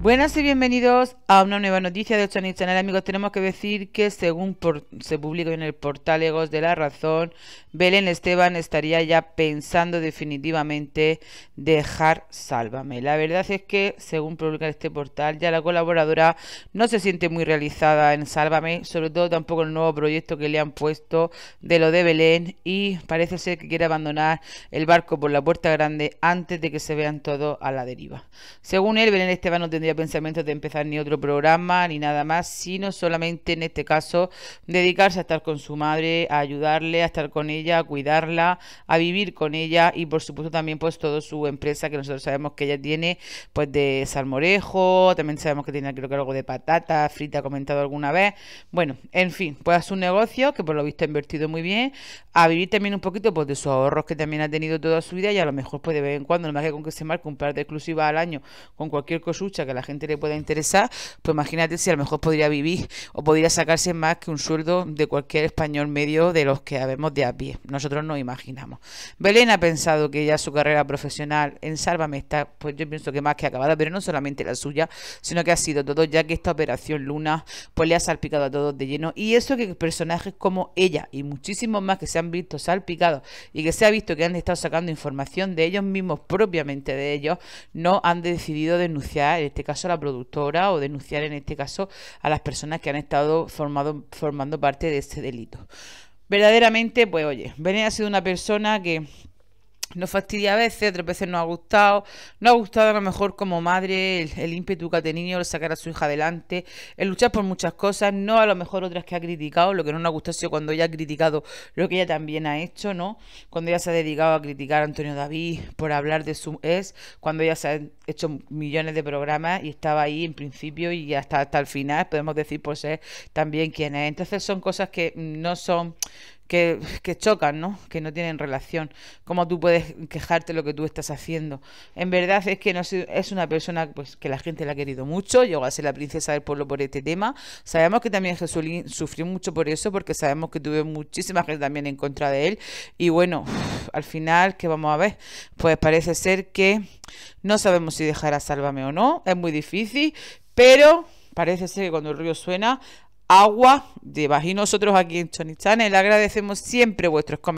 Buenas y bienvenidos a una nueva noticia de 8 Channel. Amigos, tenemos que decir que según se publicó en el portal Egos de la Razón, Belén Esteban estaría ya pensando definitivamente dejar Sálvame. La verdad es que, según publica este portal, ya la colaboradora no se siente muy realizada en Sálvame, sobre todo tampoco el nuevo proyecto que le han puesto de lo de Belén y parece ser que quiere abandonar el barco por la puerta grande antes de que se vean todo a la deriva. Según él, Belén Esteban no tendría pensamientos pensamiento de empezar ni otro programa ni nada más, sino solamente en este caso dedicarse a estar con su madre, a ayudarle, a estar con ella, a cuidarla, a vivir con ella y por supuesto también pues toda su empresa que nosotros sabemos que ella tiene pues de salmorejo, también sabemos que tiene creo que algo de patata frita comentado alguna vez. Bueno, en fin, pues a su negocio que por lo visto ha invertido muy bien, a vivir también un poquito pues de sus ahorros que también ha tenido toda su vida y a lo mejor pues de vez en cuando, no más que con que se marque un par de exclusivas al año con cualquier cosucha que la la gente le pueda interesar, pues imagínate si a lo mejor podría vivir o podría sacarse más que un sueldo de cualquier español medio de los que habemos de a pie. Nosotros no imaginamos. Belén ha pensado que ya su carrera profesional en Sálvame está, pues yo pienso que más que acabada, pero no solamente la suya, sino que ha sido todo, ya que esta operación Luna pues le ha salpicado a todos de lleno. Y eso que personajes como ella y muchísimos más que se han visto salpicados y que se ha visto que han estado sacando información de ellos mismos, propiamente de ellos, no han decidido denunciar este caso a la productora o denunciar en este caso a las personas que han estado formando parte de este delito. Verdaderamente, pues oye, venía ha sido una persona que nos fastidia a veces, otras veces nos ha gustado. Nos ha gustado a lo mejor como madre el, ímpetu que ha tenido, el sacar a su hija adelante, el luchar por muchas cosas, no a lo mejor otras que ha criticado. Lo que no nos ha gustado ha cuando ella ha criticado lo que ella también ha hecho, ¿no? Cuando ella se ha dedicado a criticar a Antonio David por hablar de su ex, cuando ella se ha hecho millones de programas y estaba ahí en principio y hasta, hasta el final, podemos decir pues ser también quien es. Entonces son cosas que no son que, chocan, ¿no? Que no tienen relación. ¿Cómo tú puedes quejarte lo que tú estás haciendo? En verdad es que no es una persona pues, que la gente la ha querido mucho, llegó a ser la princesa del pueblo por este tema. Sabemos que también Jesús sufrió mucho por eso, porque sabemos que tuve muchísima gente también en contra de él. Y bueno, al final, ¿qué vamos a ver? Pues parece ser que no sabemos si dejará Sálvame o no, es muy difícil, pero parece ser que cuando el río suena agua. llevas Y nosotros aquí en Chonichana le agradecemos siempre vuestros comentarios.